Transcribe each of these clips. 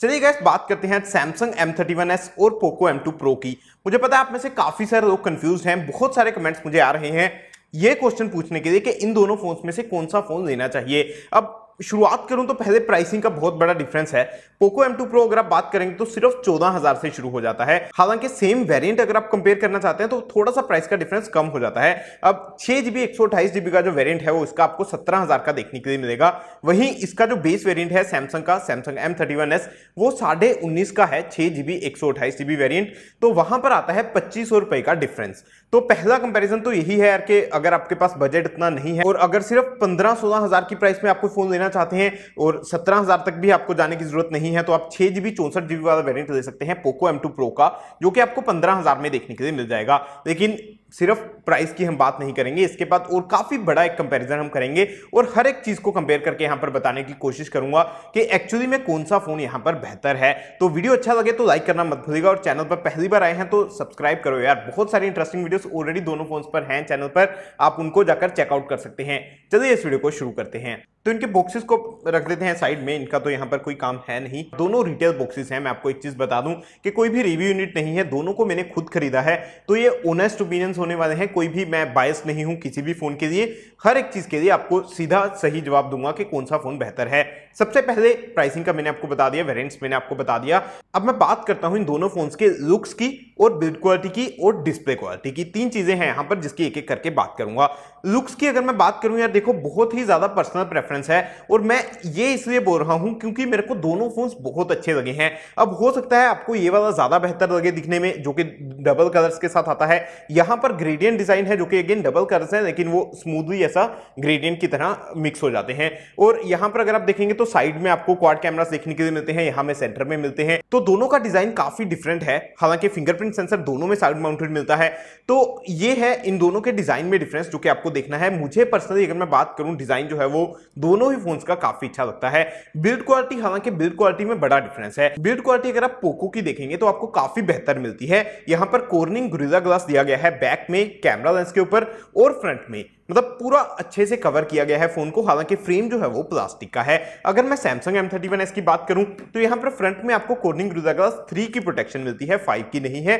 चलिए गैस बात करते हैं सैमसंग M31s और पोको M2 Pro की मुझे पता है आप में से काफ़ी सारे लोग कंफ्यूज हैं बहुत सारे कमेंट्स मुझे आ रहे हैं ये क्वेश्चन पूछने के लिए कि इन दोनों फोन्स में से कौन सा फोन लेना चाहिए अब शुरुआत करूं तो पहले प्राइसिंग का बहुत बड़ा डिफरेंस है पोको M2 Pro अगर आप बात करेंगे तो सिर्फ 14,000 से शुरू हो जाता है हालांकि सेम वेरिएंट अगर आप कंपेयर करना चाहते हैं तो थोड़ा सा प्राइस का डिफरेंस कम हो जाता है अब छह जीबी एक जीबी का जो वेरिएंट है वो इसका आपको 17,000 का देखने के लिए मिलेगा वहीं इसका जो बेस वेरियंट है सैमसंग का सैमसंग एम वो साढ़े का है छह जीबी एक जीबी वेरियंट तो वहां पर आता है पच्चीस का डिफरेंस तो पहला कंपैरिजन तो यही है यार कि अगर आपके पास बजट इतना नहीं है और अगर सिर्फ पंद्रह सोलह हज़ार की प्राइस में आपको फ़ोन लेना चाहते हैं और सत्रह हज़ार तक भी आपको जाने की ज़रूरत नहीं है तो आप छः जी बी चौंसठ जी बी वाला वेरियंट ले सकते हैं पोको एम टू प्रो का जो कि आपको पंद्रह हज़ार में देखने के लिए मिल जाएगा लेकिन सिर्फ प्राइस की हम बात नहीं करेंगे इसके बाद और काफ़ी बड़ा एक कंपैरिजन हम करेंगे और हर एक चीज़ को कंपेयर करके यहाँ पर बताने की कोशिश करूंगा कि एक्चुअली में कौन सा फ़ोन यहाँ पर बेहतर है तो वीडियो अच्छा लगे तो लाइक करना मत भूलिएगा और चैनल पर पहली बार आए हैं तो सब्सक्राइब करो यार बहुत सारी इंटरेस्टिंग वीडियोस ऑलरेडी दोनों फोन पर हैं चैनल पर आप उनको जाकर चेकआउट कर सकते हैं चलिए इस वीडियो को शुरू करते हैं तो इनके बॉक्सेस को रख देते हैं साइड में इनका तो यहाँ पर कोई काम है नहीं दोनों रिटेल बॉक्सेस हैं मैं आपको एक चीज़ बता दूं कि कोई भी रिव्यू यूनिट नहीं है दोनों को मैंने खुद खरीदा है तो ये ओनेस्ट ओपिनियंस क्वेश्चंस होने वाले हैं कोई भी मैं बायस नहीं हूं किसी भी फोन के लिए हर एक चीज के लिए आपको सीधा सही जवाब दूंगा कि कौन सा फोन बेहतर है सबसे पहले प्राइसिंग का मैंने आपको बता दिया वेरियंट्स मैंने आपको बता दिया अब मैं बात करता हूं इन दोनों फोन्स के लुक्स की और बिल्ड क्वालिटी की और डिस्प्ले क्वालिटी की तीन चीज़ें हैं यहाँ पर जिसकी एक एक करके बात करूंगा लुक्स की अगर मैं बात करूँ यार देखो बहुत ही ज़्यादा पर्सनल प्रेफरेंस है और मैं ये इसलिए बोल रहा हूँ क्योंकि मेरे को दोनों फोन्स बहुत अच्छे लगे हैं अब हो सकता है आपको ये वाला ज़्यादा बेहतर लगे दिखने में जो कि डबल कलर्स के साथ आता है यहाँ पर ग्रेडियंट डिज़ाइन है जो कि अगेन डबल कलर्स है लेकिन वो स्मूथली ऐसा ग्रेडियंट की तरह मिक्स हो जाते हैं और यहाँ पर अगर आप देखेंगे तो साइड में आपको क्वाड कैमराज देखने के लिए मिलते हैं यहाँ में सेंटर में मिलते हैं तो दोनों का डिज़ाइन काफ़ी डिफरेंट है हालांकि फिंगरप्रिंट फिंगरप्रिंट सेंसर दोनों में साइड माउंटेड मिलता है तो ये है इन दोनों के डिज़ाइन में डिफरेंस जो कि आपको देखना है मुझे पर्सनली अगर मैं बात करूं डिज़ाइन जो है वो दोनों ही फोन्स का काफ़ी अच्छा लगता है बिल्ड क्वालिटी हालांकि बिल्ड क्वालिटी में बड़ा डिफरेंस है बिल्ड क्वालिटी अगर आप पोको की देखेंगे तो आपको काफ़ी बेहतर मिलती है यहां पर कोर्निंग ग्रिजा ग्लास दिया गया है बैक में कैमरा लेंस के ऊपर और फ्रंट में मतलब पूरा अच्छे से कवर किया गया है फोन को हालांकि फ्रेम जो है वो प्लास्टिक का है अगर मैं Samsung M thirty one S की बात करूं तो यहाँ पर फ्रंट में आपको कोर्निंग ग्लूजा ग्लास थ्री की प्रोटेक्शन मिलती है फाइव की नहीं है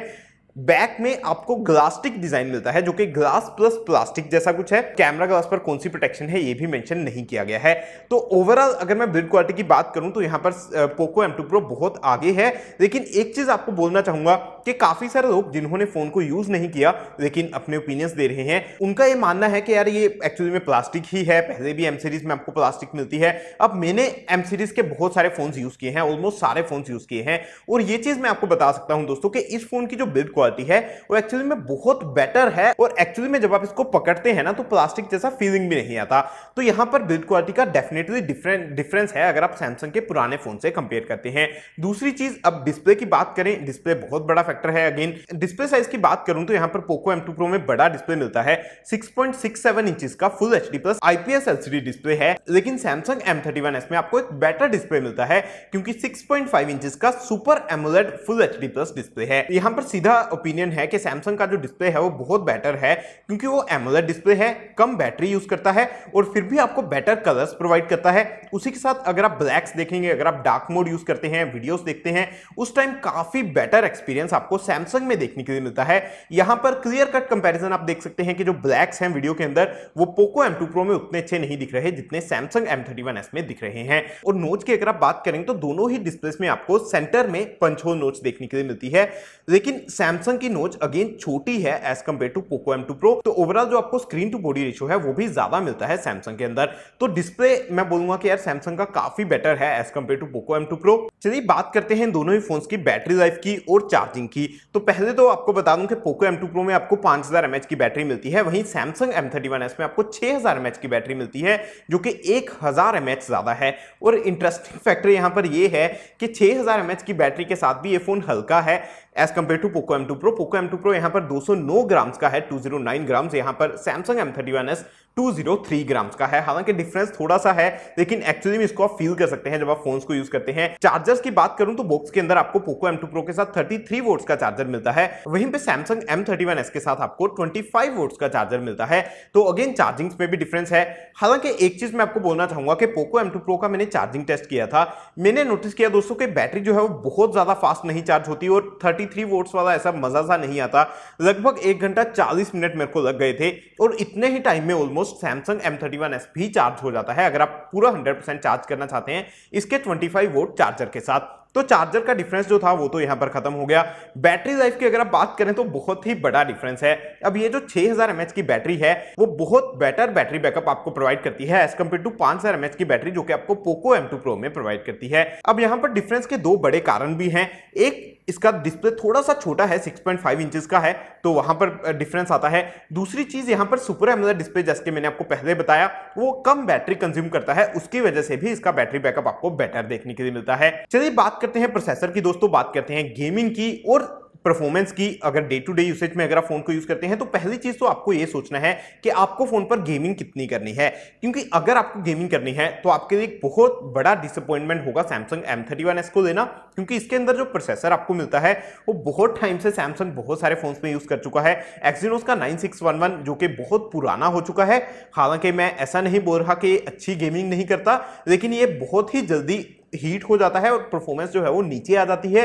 बैक में आपको ग्लास्टिक डिजाइन मिलता है जो कि ग्लास प्लस प्लास्टिक जैसा कुछ है कैमरा ग्लास पर कौन सी प्रोटेक्शन है ये भी मेंशन नहीं किया गया है तो ओवरऑल अगर मैं बिल्ड क्वालिटी की बात करूं तो यहां पर पोको एम टू प्रो बहुत आगे है लेकिन एक चीज आपको बोलना चाहूंगा कि काफी सारे लोग जिन्होंने फोन को यूज नहीं किया लेकिन अपने ओपिनियंस दे रहे हैं उनका ये मानना है कि यार ये एक्चुअली में प्लास्टिक ही है पहले भी एम सीरीज में आपको प्लास्टिक मिलती है अब मैंने एम सीरीज के बहुत सारे फोन यूज किए हैं ऑलमोस्ट सारे फोन यूज किए हैं और ये चीज मैं आपको बता सकता हूँ दोस्तों कि इस फोन की जो बिल्ड क्वालिटी आती है वो एक्चुअली में बहुत बेटर है और एक्चुअली में जब आप इसको पकड़ते हैं ना तो प्लास्टिक जैसा फीलिंग भी नहीं आता तो यहां पर बिल्ड क्वालिटी का डेफिनेटली डिफरेंट डिफरेंस है अगर आप सैमसंग के पुराने फोन से कंपेयर करते हैं दूसरी चीज अब डिस्प्ले की बात करें डिस्प्ले बहुत बड़ा फैक्टर है अगेन डिस्प्ले साइज की बात करूं तो यहां पर पोको एम प्रो में बड़ा डिस्प्ले मिलता है six six point seven inch का full H D plus IPS LCD display है लेकिन Samsung M thirty one S में आपको एक बेटर डिस्प्ले मिलता है क्योंकि सिक्स पॉइंट फाइव इंच का super AMOLED full H D plus display है यहां पर सीधा ओपिनियन है कि सैमसंग का जो डिस्प्ले है वो बहुत बेटर है क्योंकि वो एमोलेड डिस्प्ले है कम बैटरी यूज करता है और फिर भी आपको बेटर कलर्स प्रोवाइड करता है उसी के साथ अगर आप ब्लैक्स देखेंगे अगर आप डार्क मोड यूज करते हैं वीडियोज़ देखते हैं उस टाइम काफी बेटर एक्सपीरियंस आपको सैमसंग में देखने के लिए मिलता है यहां पर क्लियर कट कंपेरिजन आप देख सकते हैं कि जो ब्लैक्स हैं वीडियो के अंदर वो पोको एम प्रो में उतने अच्छे नहीं दिख रहे जितने सैमसंग एम में दिख रहे हैं और नोच की अगर आप बात करें तो दोनों ही डिस्प्लेस में आपको सेंटर में पंचोल होल नोच देखने के लिए मिलती है लेकिन सैमसंग सैमसंग की नोच अगेन छोटी है as compare to Poco M two pro तो ओवरऑल जो आपको स्क्रीन टू बॉडी रेशियो है वो भी ज्यादा मिलता है सैमसंग के अंदर तो डिस्प्ले मैं बोलूंगा कि यार सैमसंग का काफी बेटर है as compare to Poco M two pro चलिए बात करते हैं दोनों ही फोन की बैटरी लाइफ की और चार्जिंग की तो पहले तो आपको बता दूं कि पोको एम टू प्रो में आपको पांच हजार एमएच की बैटरी मिलती है वहीं Samsung M thirty one S में आपको छह हजार की बैटरी मिलती है जो कि एक हजार ज्यादा है और इंटरेस्टिंग फैक्टर यहाँ पर यह है कि छह हजार की बैटरी के साथ भी ये फोन हल्का है as compared to Poco M2 Pro Poco M2 Pro यहाँ पर 209 ग्राम्स का है 209 ग्राम्स यहाँ पर सैमसंग M31s 203 ग्राम्स का है हालांकि डिफरेंस थोड़ा सा है लेकिन एक्चुअली में इसको आप फील कर सकते हैं जब आप फोन्स को यूज करते हैं चार्जर्स की बात करूं तो बॉक्स के अंदर आपको पोको M2 Pro के साथ 33 थ्री का चार्जर मिलता है वहीं पे सैमसंग M31s के साथ आपको 25 फाइव का चार्जर मिलता है तो अगेन चार्जिंग में भी डिफरेंस है हालांकि एक चीज मैं आपको बोलना चाहूंगा कि पोको एम टू का मैंने चार्जिंग टेस्ट किया था मैंने नोटिस किया दोस्तों कि बैटरी जो है वो बहुत ज्यादा फास्ट नहीं चार्ज होती और थर्टी थ्री वाला ऐसा मजा सा नहीं आता लगभग एक घंटा चालीस मिनट मेरे को लग गए थे और इतने ही टाइम में almost almost Samsung M thirty one S भी चार्ज हो जाता है अगर आप पूरा हंड्रेड परसेंट चार्ज करना चाहते हैं इसके ट्वेंटी फाइव वोट चार्जर के साथ तो चार्जर का डिफरेंस जो था वो तो यहां पर खत्म हो गया बैटरी लाइफ की अगर आप बात करें तो बहुत ही बड़ा डिफरेंस है अब ये जो 6000 हजार की बैटरी है वो बहुत बेटर बैटरी बैकअप आपको प्रोवाइड करती है एज कम्पेयर टू 5000 हजार की बैटरी जो कि आपको पोको M2 Pro में प्रोवाइड करती है अब यहां पर डिफरेंस के दो बड़े कारण भी हैं एक इसका डिस्प्ले थोड़ा सा छोटा है 6.5 पॉइंट इंच का है तो वहां पर डिफरेंस आता है दूसरी चीज यहां पर सुपर एमोलेड डिस्प्ले जैसे मैंने आपको पहले बताया वो कम बैटरी कंज्यूम करता है उसकी वजह से भी इसका बैटरी बैकअप आपको बेटर देखने के लिए मिलता है चलिए बात करते हैं प्रोसेसर की दोस्तों बात करते हैं गेमिंग की और परफॉर्मेंस की अगर डे टू डे यूसेज में अगर आप फोन को यूज करते हैं तो पहली चीज तो आपको ये सोचना है कि आपको फोन पर गेमिंग कितनी करनी है क्योंकि अगर आपको गेमिंग करनी है तो आपके लिए एक बहुत बड़ा डिसअपॉइंटमेंट होगा Samsung M thirty one S को लेना क्योंकि इसके अंदर जो प्रोसेसर आपको मिलता है वो बहुत टाइम से सैमसंग बहुत सारे फोन में यूज कर चुका है एक्सिनोस का नाइन सिक्स वन वन जो कि बहुत पुराना हो चुका है हालांकि मैं ऐसा नहीं बोल रहा कि अच्छी गेमिंग नहीं करता लेकिन ये बहुत ही जल्दी हीट हो जाता है और परफॉर्मेंस जो है वो नीचे आ जाती है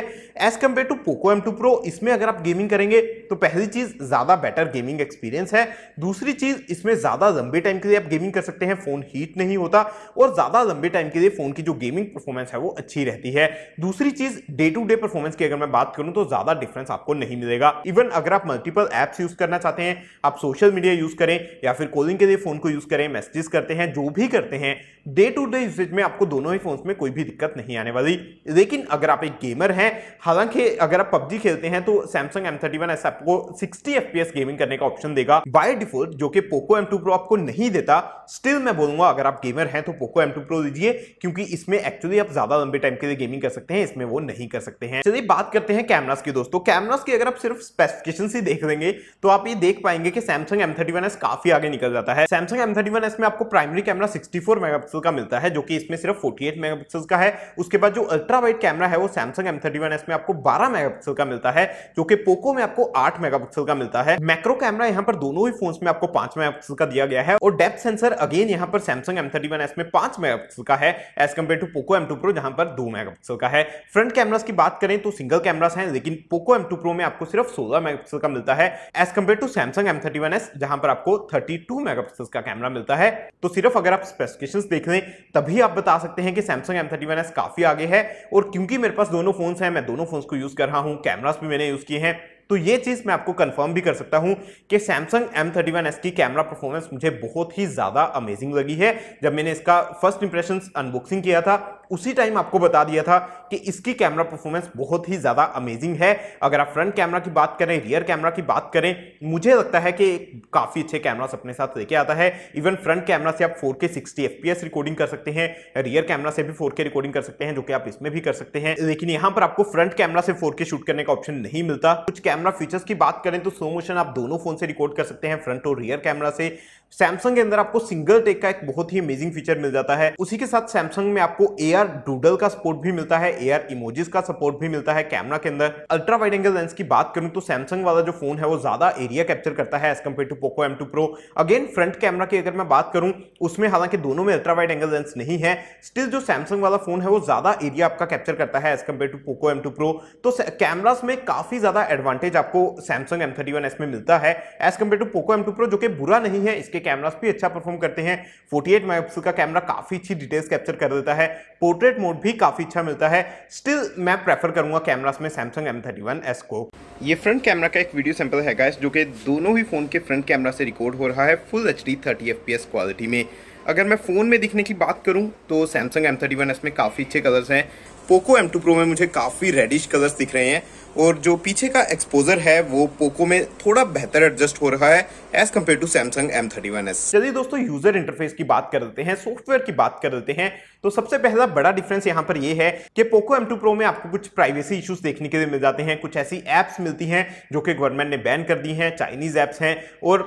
as compare to Poco M two pro इसमें अगर आप गेमिंग करेंगे तो पहली चीज़ ज़्यादा बेटर गेमिंग एक्सपीरियंस है दूसरी चीज़ इसमें ज़्यादा लंबे टाइम के लिए आप गेमिंग कर सकते हैं फ़ोन हीट नहीं होता और ज़्यादा लंबे टाइम के लिए फ़ोन की जो गेमिंग परफॉर्मेंस है वो अच्छी रहती है दूसरी चीज़ डे टू डे परफॉर्मेंस की अगर मैं बात करूँ तो ज़्यादा डिफरेंस आपको नहीं मिलेगा इवन अगर आप मल्टीपल एप्स यूज़ करना चाहते हैं आप सोशल मीडिया यूज़ करें या फिर कॉलिंग के लिए फ़ोन को यूज़ करें मैसेजेस करते हैं जो भी करते हैं डे टू डे यूसेज में आपको दोनों ही फोन में कोई भी दिक्कत नहीं आने वाली लेकिन अगर आप एक गेमर हैं हालांकि अगर आप पबजी खेलते हैं तो Samsung M thirty one S आपको सिक्सटी एफ गेमिंग करने का ऑप्शन देगा बाय डिफॉल्ट जो कि पोको एम टू प्रो आपको नहीं देता स्टिल मैं बोलूंगा अगर आप गेमर हैं तो पोको एम टू प्रो लीजिए क्योंकि इसमें एक्चुअली आप ज्यादा लंबे टाइम के लिए गेमिंग कर सकते हैं इसमें वो नहीं कर सकते हैं चलिए बात करते हैं कैमराज की दोस्तों कैमराज की अगर आप सिर्फ स्पेसिफिकेशन ही देख लेंगे तो आप ये देख पाएंगे कि Samsung M thirty one S काफी आगे निकल जाता है Samsung M thirty one S में आपको primary camera sixty four mega का मिलता है जो कि इसमें सिर्फ फोर्टी एट मेगा का है है उसके बाद जो अल्ट्रा वाइट कैमरा है वो Samsung M thirty one S में आपको बारह मेगापिक्सल का मिलता है जो कि पोको में आपको आठ मेगापिक्सल का मिलता है मैक्रो कैमरा यहाँ पर दोनों ही फोन में आपको पांच मेगापिक्सल का दिया गया है और डेप्थ सेंसर अगेन यहाँ पर Samsung M thirty one S में पांच मेगापिक्सल का है as compare to Poco M two pro जहां पर दो मेगापिक्सल का है फ्रंट कैमराज की बात करें तो सिंगल कैमराज हैं लेकिन पोको एम टू प्रो में आपको सिर्फ सोलह मेगापिक्सल का मिलता है as compare to Samsung M thirty one S जहां पर आपको थर्टी टू मेगापिक्सल का कैमरा मिलता है तो सिर्फ अगर आप स्पेसिफिकेशन देख लें तभी आप बता सकते हैं कि सैमसंग एम थर्टी एस काफी आगे है और क्योंकि मेरे पास दोनों फोन्स हैं मैं दोनों फोन्स को यूज कर रहा हूं कैमरास भी मैंने यूज किए हैं तो ये चीज मैं आपको कंफर्म भी कर सकता हूं कि सैमसंग M31s की कैमरा परफॉर्मेंस मुझे बहुत ही ज्यादा अमेजिंग लगी है जब मैंने इसका फर्स्ट इंप्रेशन अनबॉक्सिंग किया था उसी टाइम आपको बता दिया था कि इसकी कैमरा परफॉर्मेंस बहुत ही ज़्यादा अमेजिंग है अगर आप फ्रंट कैमरा की बात करें रियर कैमरा की बात करें मुझे लगता है कि काफ़ी अच्छे कैमरास अपने साथ लेके आता है इवन फ्रंट कैमरा से आप 4K 60 सिक्सटी रिकॉर्डिंग कर सकते हैं रियर कैमरा से भी 4K रिकॉर्डिंग कर सकते हैं जो कि आप इसमें भी कर सकते हैं लेकिन यहाँ पर आपको फ्रंट कैमरा से फोर शूट करने का ऑप्शन नहीं मिलता कुछ कैमरा फीचर्स की बात करें तो स्लो मोशन आप दोनों फोन से रिकॉर्ड कर सकते हैं फ्रंट और रियर कैमरा से सैमसंग के अंदर आपको सिंगल टेक का एक बहुत ही अमेजिंग फीचर मिल जाता है उसी के साथ सैमसंग में आपको आर डूडल का सपोर्ट भी मिलता है एआर इमोजेस का सपोर्ट भी मिलता है कैमरा के अंदर अल्ट्रा वाइड एंगल लेंस की बात करूं तो सैमसंग वाला जो फोन है वो ज्यादा एरिया कैप्चर करता है as compare to Poco M two pro again front camera की अगर मैं बात करूं उसमें हालांकि दोनों में अल्ट्रा वाइड एंगल लेंस नहीं है स्टिल जो सैमसंग वाला फोन है वो ज्यादा एरिया आपका कैप्चर करता है as compare to Poco M two pro तो कैमराज में काफी ज्यादा एडवांटेज आपको Samsung M thirty one S में मिलता है as compare to Poco M two pro जो कि बुरा नहीं है इसके कैमरास भी अच्छा परफॉर्म करते हैं फोर्टी एट का कैमरा काफ़ी अच्छी डिटेल्स कैप्चर कर देता है पोर्ट्रेट मोड भी काफ़ी अच्छा मिलता है स्टिल मैं प्रेफर करूंगा कैमरास में सैमसंग एम थर्टी को ये फ्रंट कैमरा का एक वीडियो सैंपल है गाइस जो कि दोनों ही फ़ोन के फ्रंट कैमरा से रिकॉर्ड हो रहा है फुल एच डी क्वालिटी में अगर मैं फ़ोन में दिखने की बात करूँ तो Samsung M thirty one S में काफ़ी अच्छे कलर्स हैं पोको एम टू प्रो में मुझे काफ़ी रेडिश कलर्स दिख रहे हैं और जो पीछे का एक्सपोजर है वो पोको में थोड़ा बेहतर एडजस्ट हो रहा है as compare to Samsung M thirty one S चलिए दोस्तों यूजर इंटरफेस की बात कर लेते हैं सॉफ्टवेयर की बात कर लेते हैं तो सबसे पहला बड़ा डिफरेंस यहाँ पर ये है कि पोको एम टू प्रो में आपको कुछ प्राइवेसी इश्यूज देखने के लिए मिल जाते हैं कुछ ऐसी ऐप्स मिलती हैं जो कि गवर्नमेंट ने बैन कर दी हैं चाइनीज ऐप्स हैं और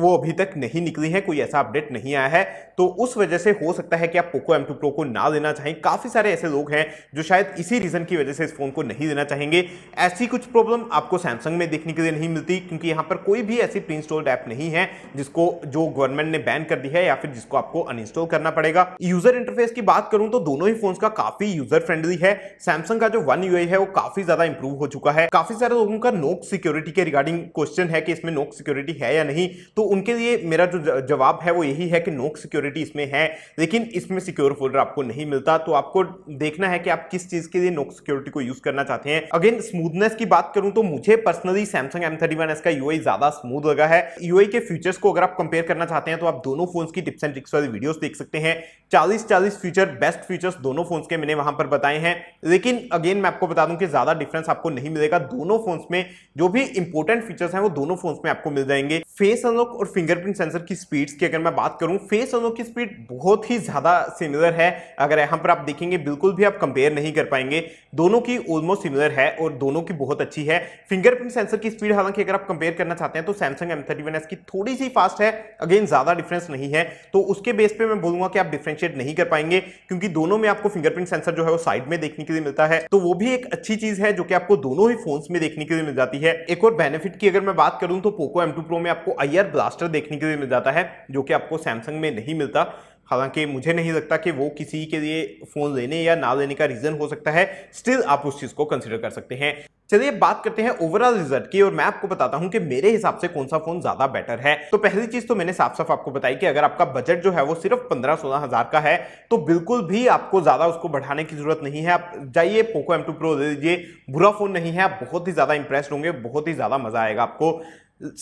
वो अभी तक नहीं निकली है कोई ऐसा अपडेट नहीं आया है तो उस वजह से हो सकता है कि आप पोको एम टू प्रो को ना लेना चाहें काफ़ी सारे ऐसे लोग हैं जो शायद इसी रीज़न की वजह से इस फ़ोन को नहीं लेना चाहेंगे ऐसी कुछ प्रॉब्लम आपको सैमसंग में देखने के लिए नहीं मिलती क्योंकि यहाँ पर कोई भी ऐसी प्री इंस्टॉल्ड ऐप नहीं है जिसको जो गवर्नमेंट ने बैन कर दी है या फिर जिसको आपको अनइंस्टॉल करना पड़ेगा यूज़र इंटरफेस की बात करूँ तो दोनों ही फोन का काफ़ी यूज़र फ्रेंडली है सैमसंग का जो वन यू है वो काफ़ी ज़्यादा इंप्रूव हो चुका है काफ़ी सारे लोगों का नोक सिक्योरिटी के रिगार्डिंग क्वेश्चन है कि इसमें नोक सिक्योरिटी है या नहीं तो तो उनके लिए मेरा जो जवाब है वो यही है कि नोक सिक्योरिटी इसमें है लेकिन इसमें सिक्योर फोल्डर आपको नहीं मिलता तो आपको देखना है कि आप किस चीज के लिए नोक सिक्योरिटी को यूज करना चाहते हैं अगेन स्मूथनेस की बात करूं तो मुझे पर्सनली सैमसंग एम थर्टी का यूआई ज्यादा स्मूथ लगा है यूआई के फीचर्स को अगर आप कंपेयर करना चाहते हैं तो आप दोनों फोन की टिप्स एंड ट्रिक्स वाली वीडियो देख सकते हैं चालीस चालीस फीचर बेस्ट फीचर्स दोनों फोन के मैंने वहां पर बताए हैं लेकिन अगेन मैं आपको बता दूं कि ज्यादा डिफरेंस आपको नहीं मिलेगा दोनों फोन में जो भी इंपॉर्टेंट फीचर्स हैं वो दोनों फोन में आपको मिल जाएंगे फेस अनलॉक और फिंगरप्रिंट सेंसर की स्पीड्स की अगर मैं बात करूं फेस अनलॉक की स्पीड बहुत ही ज़्यादा सिमिलर है अगर यहाँ पर आप देखेंगे बिल्कुल भी आप कंपेयर नहीं कर पाएंगे दोनों की ऑलमोस्ट सिमिलर है और दोनों की बहुत अच्छी है फिंगरप्रिंट सेंसर की स्पीड हालांकि अगर आप कंपेयर करना चाहते हैं तो सैमसंग एम की थोड़ी सी फास्ट है अगेन ज़्यादा डिफरेंस नहीं है तो उसके बेस पर मैं बोलूंगा कि आप डिफ्रेंशिएट नहीं कर पाएंगे क्योंकि दोनों में आपको फिंगरप्रिंट सेंसर जो है वो साइड में देखने के लिए मिलता है तो वो भी एक अच्छी चीज़ है जो कि आपको दोनों ही फोन्स में देखने के लिए मिल जाती है एक और बेनिफिट की अगर मैं बात करूं तो पोको एम प्रो में आपको आई ब्लास्टर देखने के लिए मिल जाता है जो कि आपको सैमसंग में नहीं मिलता हालांकि मुझे नहीं लगता कि वो किसी के लिए फ़ोन लेने या ना लेने का रीज़न हो सकता है स्टिल आप उस चीज़ को कंसिडर कर सकते हैं चलिए बात करते हैं ओवरऑल रिजल्ट की और मैं आपको बताता हूं कि मेरे हिसाब से कौन सा फोन ज्यादा बेटर है तो पहली चीज तो मैंने साफ साफ आपको बताई कि अगर आपका बजट जो है वो सिर्फ पंद्रह सोलह हजार का है तो बिल्कुल भी आपको ज्यादा उसको बढ़ाने की जरूरत नहीं है आप जाइए पोको एम टू प्रो ले लीजिए बुरा फोन नहीं है आप बहुत ही ज्यादा इंप्रेस होंगे बहुत ही ज्यादा मजा आएगा आपको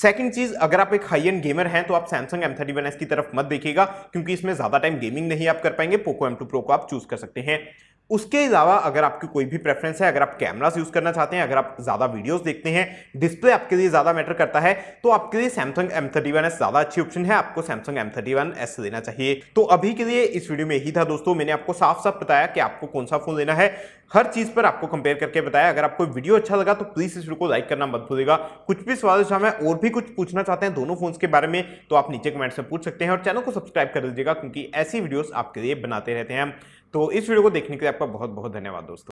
सेकंड चीज अगर आप एक हाई एंड गेमर हैं तो आप सैमसंग एम थर्टी की तरफ मत देखिएगा क्योंकि इसमें ज्यादा टाइम गेमिंग नहीं आप कर पाएंगे पोको एम टू प्रो को आप चूज कर सकते हैं उसके अलावा अगर आपकी कोई भी प्रेफरेंस है अगर आप कैमरास यूज़ करना चाहते हैं अगर आप ज़्यादा वीडियोस देखते हैं डिस्प्ले आपके लिए ज़्यादा मैटर करता है तो आपके लिए Samsung M thirty one S ज़्यादा अच्छी ऑप्शन है आपको Samsung M thirty one S लेना चाहिए तो अभी के लिए इस वीडियो में यही था दोस्तों मैंने आपको साफ साफ बताया कि आपको कौन सा फ़ोन लेना है हर चीज़ पर आपको कंपेयर करके बताया अगर आपको वीडियो अच्छा लगा तो प्लीज़ इस वीडियो को लाइक करना मत भूलेगा कुछ भी सवाल जहाँ है और भी कुछ पूछना चाहते हैं दोनों फोन्स के बारे में तो आप नीचे कमेंट्स में पूछ सकते हैं और चैनल को सब्सक्राइब कर दीजिएगा क्योंकि ऐसी वीडियोस आपके लिए बनाते रहते हैं हम तो इस वीडियो को देखने के लिए आपका बहुत बहुत धन्यवाद दोस्तों